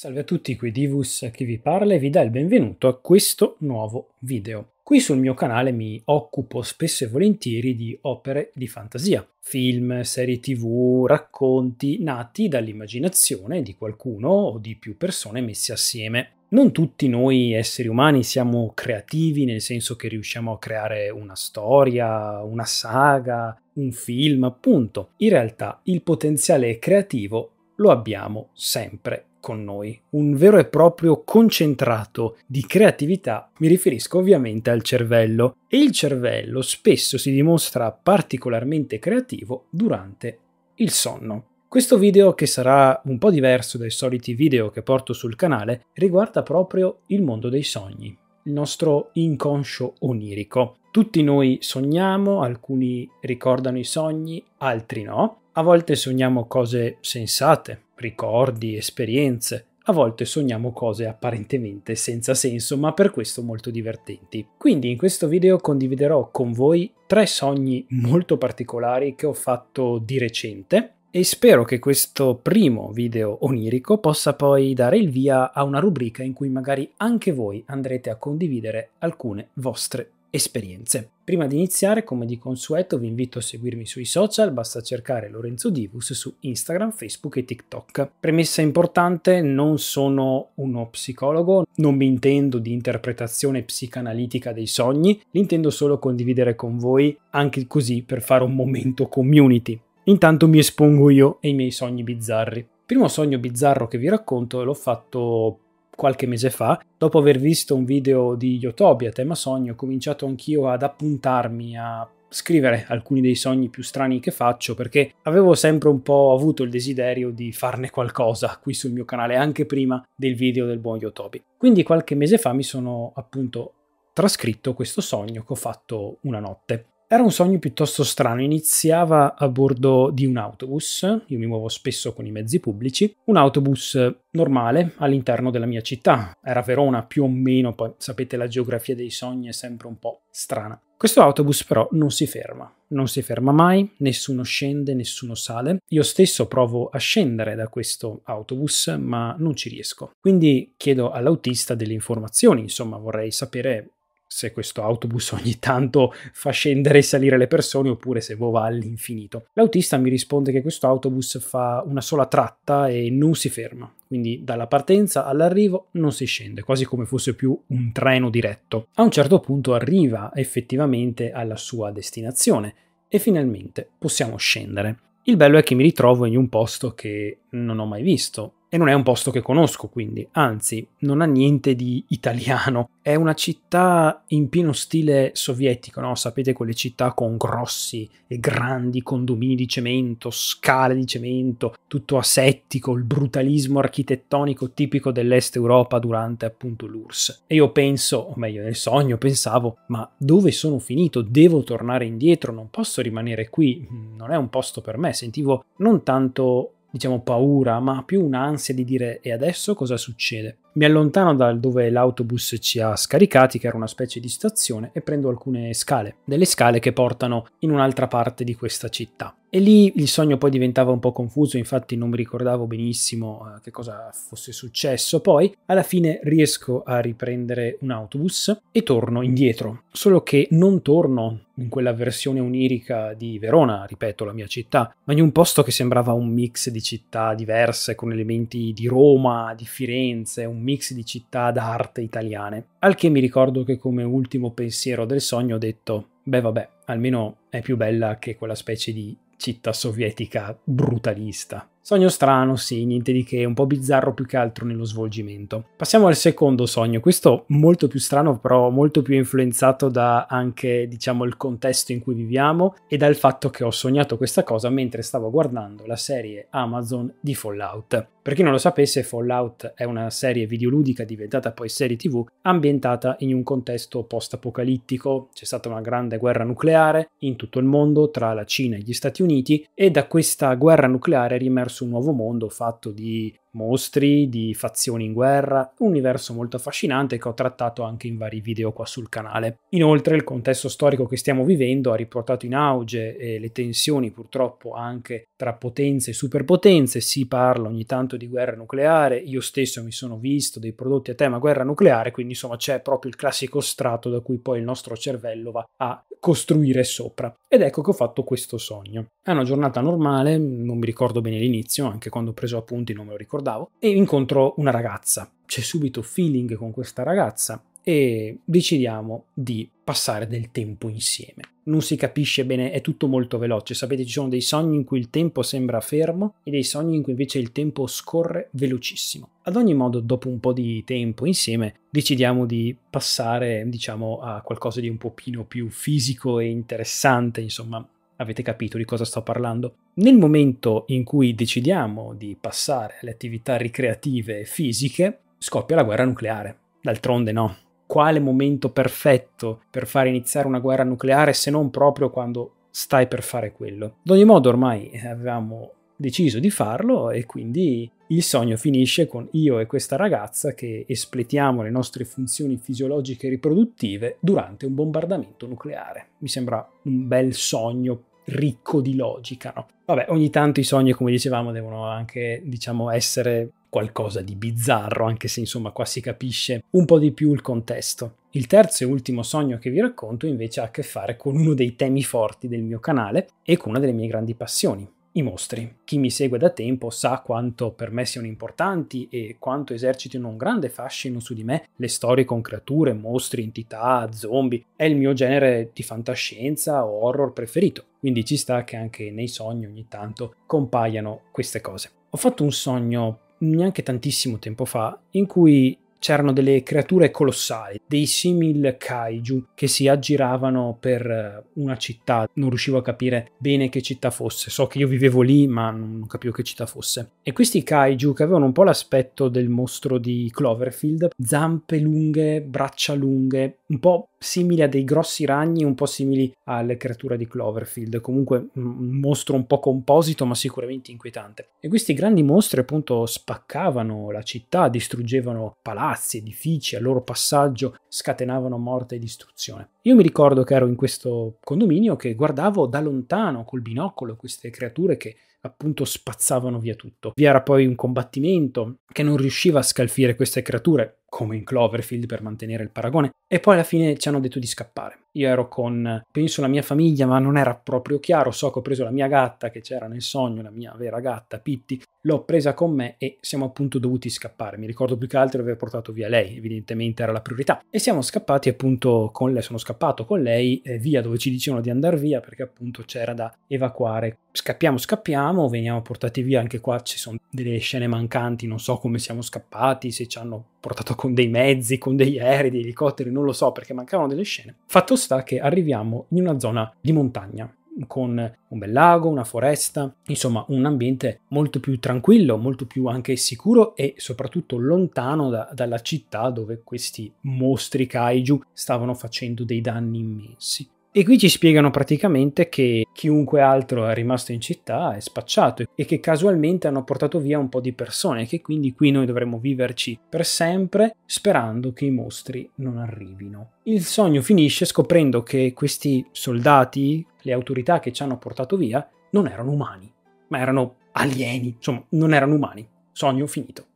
Salve a tutti, qui Divus che vi parla e vi dà il benvenuto a questo nuovo video. Qui sul mio canale mi occupo spesso e volentieri di opere di fantasia, film, serie tv, racconti nati dall'immaginazione di qualcuno o di più persone messe assieme. Non tutti noi esseri umani siamo creativi nel senso che riusciamo a creare una storia, una saga, un film, appunto. In realtà il potenziale creativo lo abbiamo sempre con noi, un vero e proprio concentrato di creatività, mi riferisco ovviamente al cervello. E il cervello spesso si dimostra particolarmente creativo durante il sonno. Questo video, che sarà un po' diverso dai soliti video che porto sul canale, riguarda proprio il mondo dei sogni, il nostro inconscio onirico. Tutti noi sogniamo, alcuni ricordano i sogni, altri no. A volte sogniamo cose sensate, ricordi, esperienze. A volte sogniamo cose apparentemente senza senso, ma per questo molto divertenti. Quindi in questo video condividerò con voi tre sogni molto particolari che ho fatto di recente e spero che questo primo video onirico possa poi dare il via a una rubrica in cui magari anche voi andrete a condividere alcune vostre esperienze. Prima di iniziare, come di consueto, vi invito a seguirmi sui social, basta cercare Lorenzo Divus su Instagram, Facebook e TikTok. Premessa importante, non sono uno psicologo, non mi intendo di interpretazione psicanalitica dei sogni, l'intendo solo condividere con voi, anche così per fare un momento community. Intanto mi espongo io e i miei sogni bizzarri. primo sogno bizzarro che vi racconto l'ho fatto qualche mese fa, dopo aver visto un video di Yotobia, tema sogno, ho cominciato anch'io ad appuntarmi a scrivere alcuni dei sogni più strani che faccio perché avevo sempre un po' avuto il desiderio di farne qualcosa qui sul mio canale anche prima del video del buon Yotobi. Quindi qualche mese fa mi sono appunto trascritto questo sogno che ho fatto una notte. Era un sogno piuttosto strano, iniziava a bordo di un autobus, io mi muovo spesso con i mezzi pubblici, un autobus normale all'interno della mia città, era Verona più o meno, poi sapete la geografia dei sogni è sempre un po' strana. Questo autobus però non si ferma, non si ferma mai, nessuno scende, nessuno sale. Io stesso provo a scendere da questo autobus, ma non ci riesco. Quindi chiedo all'autista delle informazioni, insomma vorrei sapere se questo autobus ogni tanto fa scendere e salire le persone oppure se vova all'infinito. L'autista mi risponde che questo autobus fa una sola tratta e non si ferma, quindi dalla partenza all'arrivo non si scende, quasi come fosse più un treno diretto. A un certo punto arriva effettivamente alla sua destinazione e finalmente possiamo scendere. Il bello è che mi ritrovo in un posto che non ho mai visto, e non è un posto che conosco, quindi, anzi, non ha niente di italiano. È una città in pieno stile sovietico, no? Sapete quelle città con grossi e grandi condomini di cemento, scale di cemento, tutto asettico, il brutalismo architettonico tipico dell'est Europa durante appunto l'URSS. E io penso, o meglio, nel sogno pensavo, ma dove sono finito? Devo tornare indietro, non posso rimanere qui, non è un posto per me. Sentivo non tanto diciamo paura, ma più un'ansia di dire e adesso cosa succede? Mi allontano dal dove l'autobus ci ha scaricati, che era una specie di stazione, e prendo alcune scale, delle scale che portano in un'altra parte di questa città. E lì il sogno poi diventava un po' confuso, infatti non mi ricordavo benissimo eh, che cosa fosse successo. Poi alla fine riesco a riprendere un autobus e torno indietro, solo che non torno in quella versione onirica di Verona, ripeto, la mia città, ma in un posto che sembrava un mix di città diverse, con elementi di Roma, di Firenze, un mix di città d'arte italiane. Al che mi ricordo che come ultimo pensiero del sogno ho detto, beh vabbè, almeno è più bella che quella specie di città sovietica brutalista. Sogno strano, sì, niente di che, un po' bizzarro più che altro nello svolgimento. Passiamo al secondo sogno, questo molto più strano, però molto più influenzato da anche, diciamo, il contesto in cui viviamo e dal fatto che ho sognato questa cosa mentre stavo guardando la serie Amazon di Fallout. Per chi non lo sapesse, Fallout è una serie videoludica diventata poi serie TV, ambientata in un contesto post-apocalittico. C'è stata una grande guerra nucleare in tutto il mondo tra la Cina e gli Stati Uniti e da questa guerra nucleare è rimerso crearsi un nuovo mondo fatto di mostri, di fazioni in guerra, un universo molto affascinante che ho trattato anche in vari video qua sul canale. Inoltre il contesto storico che stiamo vivendo ha riportato in auge eh, le tensioni purtroppo anche tra potenze e superpotenze, si parla ogni tanto di guerra nucleare, io stesso mi sono visto dei prodotti a tema guerra nucleare, quindi insomma c'è proprio il classico strato da cui poi il nostro cervello va a costruire sopra. Ed ecco che ho fatto questo sogno. È una giornata normale, non mi ricordo bene l'inizio, anche quando ho preso appunti non me lo ricordo ricordavo, e incontro una ragazza. C'è subito feeling con questa ragazza e decidiamo di passare del tempo insieme. Non si capisce bene, è tutto molto veloce. Sapete, ci sono dei sogni in cui il tempo sembra fermo e dei sogni in cui invece il tempo scorre velocissimo. Ad ogni modo, dopo un po' di tempo insieme, decidiamo di passare, diciamo, a qualcosa di un pochino più fisico e interessante, insomma, avete capito di cosa sto parlando. Nel momento in cui decidiamo di passare alle attività ricreative e fisiche, scoppia la guerra nucleare. D'altronde no. Quale momento perfetto per fare iniziare una guerra nucleare se non proprio quando stai per fare quello? Ad ogni modo ormai avevamo deciso di farlo e quindi il sogno finisce con io e questa ragazza che espletiamo le nostre funzioni fisiologiche e riproduttive durante un bombardamento nucleare. Mi sembra un bel sogno ricco di logica. No? Vabbè, ogni tanto i sogni, come dicevamo, devono anche, diciamo, essere qualcosa di bizzarro, anche se insomma qua si capisce un po' di più il contesto. Il terzo e ultimo sogno che vi racconto invece ha a che fare con uno dei temi forti del mio canale e con una delle mie grandi passioni, i mostri. Chi mi segue da tempo sa quanto per me siano importanti e quanto esercitino un grande fascino su di me le storie con creature, mostri, entità, zombie. È il mio genere di fantascienza o horror preferito, quindi ci sta che anche nei sogni ogni tanto compaiano queste cose. Ho fatto un sogno neanche tantissimo tempo fa in cui c'erano delle creature colossali, dei simil kaiju che si aggiravano per eh, una città. Non riuscivo a capire bene che città fosse. So che io vivevo lì, ma non capivo che città fosse. E questi kaiju che avevano un po' l'aspetto del mostro di Cloverfield, zampe lunghe, braccia lunghe, un po' simili a dei grossi ragni, un po' simili alle creature di Cloverfield, comunque un mostro un po' composito ma sicuramente inquietante. E questi grandi mostri appunto spaccavano la città, distruggevano palazzi, edifici, al loro passaggio scatenavano morte e distruzione. Io mi ricordo che ero in questo condominio che guardavo da lontano col binocolo queste creature che appunto spazzavano via tutto. Vi era poi un combattimento che non riusciva a scalfire queste creature, come in Cloverfield per mantenere il paragone, e poi alla fine ci hanno detto di scappare. Io ero con, penso, la mia famiglia, ma non era proprio chiaro. So che ho preso la mia gatta, che c'era nel sogno, la mia vera gatta, Pitti. L'ho presa con me e siamo appunto dovuti scappare. Mi ricordo più che altro di aver portato via lei, evidentemente era la priorità. E siamo scappati appunto con lei, sono scappato con lei eh, via dove ci dicevano di andare via perché appunto c'era da evacuare. Scappiamo, scappiamo, veniamo portati via. Anche qua ci sono delle scene mancanti, non so come siamo scappati, se ci hanno portato con dei mezzi, con degli aerei, degli elicotteri, non lo so perché mancavano delle scene. Fatto sta che arriviamo in una zona di montagna con un bel lago, una foresta, insomma un ambiente molto più tranquillo, molto più anche sicuro e soprattutto lontano da, dalla città dove questi mostri kaiju stavano facendo dei danni immensi. E qui ci spiegano praticamente che chiunque altro è rimasto in città è spacciato e che casualmente hanno portato via un po' di persone e che quindi qui noi dovremmo viverci per sempre sperando che i mostri non arrivino. Il sogno finisce scoprendo che questi soldati, le autorità che ci hanno portato via, non erano umani, ma erano alieni, insomma non erano umani. Sogno finito.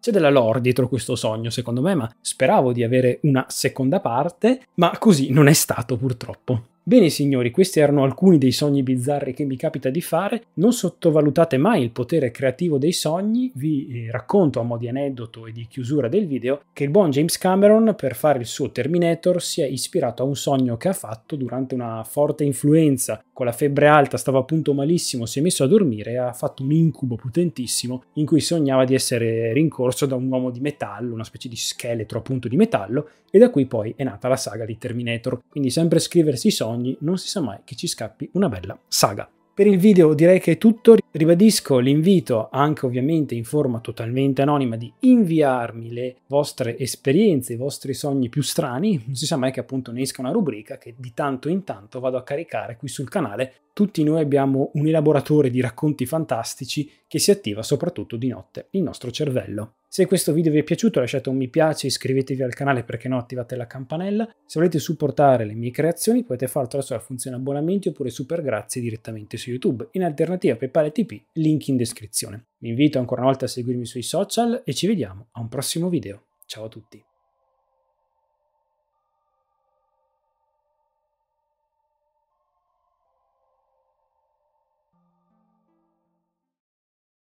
C'è della lore dietro questo sogno, secondo me, ma speravo di avere una seconda parte, ma così non è stato purtroppo. Bene signori, questi erano alcuni dei sogni bizzarri che mi capita di fare, non sottovalutate mai il potere creativo dei sogni, vi eh, racconto a mo' di aneddoto e di chiusura del video che il buon James Cameron per fare il suo Terminator si è ispirato a un sogno che ha fatto durante una forte influenza, con la febbre alta stava appunto malissimo, si è messo a dormire e ha fatto un incubo potentissimo in cui sognava di essere rincorso da un uomo di metallo, una specie di scheletro appunto di metallo, e da qui poi è nata la saga di Terminator, quindi sempre scriversi i sogni sogni non si sa mai che ci scappi una bella saga. Per il video direi che è tutto, ribadisco l'invito anche ovviamente in forma totalmente anonima di inviarmi le vostre esperienze, i vostri sogni più strani, non si sa mai che appunto ne esca una rubrica che di tanto in tanto vado a caricare qui sul canale, tutti noi abbiamo un elaboratore di racconti fantastici che si attiva soprattutto di notte, il nostro cervello. Se questo video vi è piaciuto lasciate un mi piace, iscrivetevi al canale perché no, attivate la campanella. Se volete supportare le mie creazioni potete farlo attraverso la funzione abbonamenti oppure super grazie direttamente su YouTube. In alternativa PayPal e TP, link in descrizione. Vi invito ancora una volta a seguirmi sui social e ci vediamo a un prossimo video. Ciao a tutti!